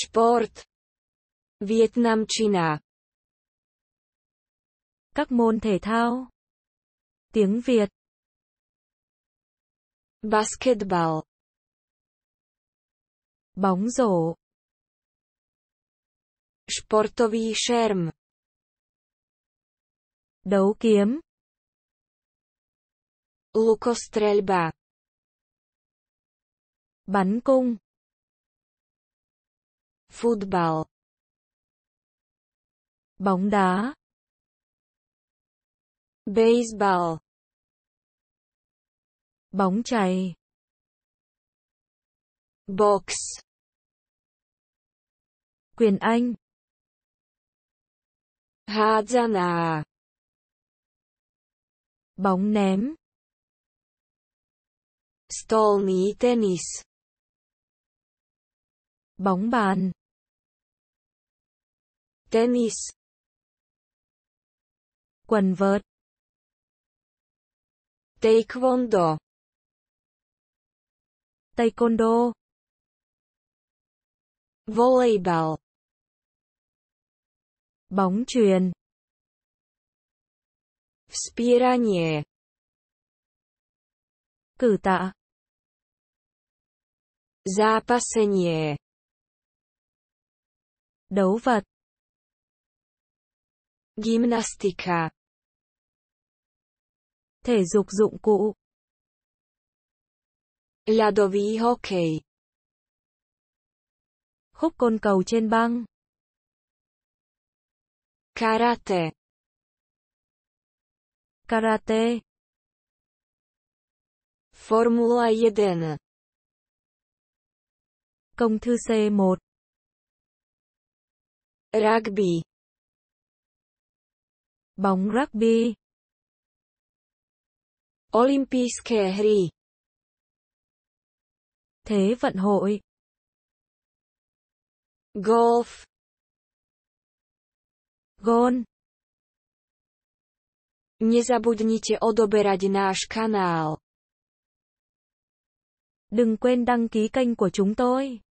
Sport. Vietnamchina. Các môn thể thao. Tiếng Việt. Basketball. Bóng rổ. Sportový šerm. Đấu kiếm. Lukostrelba. Bắn cung. Football. Bóng đá. Baseball. Bóng chày. Box. Quyền Anh. Hazana. Bóng ném. Stolny tennis. Bóng bàn. Tennis. Quần vợt. Taekwondo. Taekwondo. Volleyball. Bóng chuyền. Wspieranie. Cử tạ. Zapasenie. Đấu vật gymnastika Thể dục dụng cụ. Ladový hokej. Khúc côn cầu trên băng. Karate. Karate. Formula 1. Công thư C1. Rugby. Bóng rugby. Olympijské hry. Thế vận hội. Golf. Gôn. Nezabudnite odoberať náš kanál. Đừng quên đăng ký kênh của chúng tôi.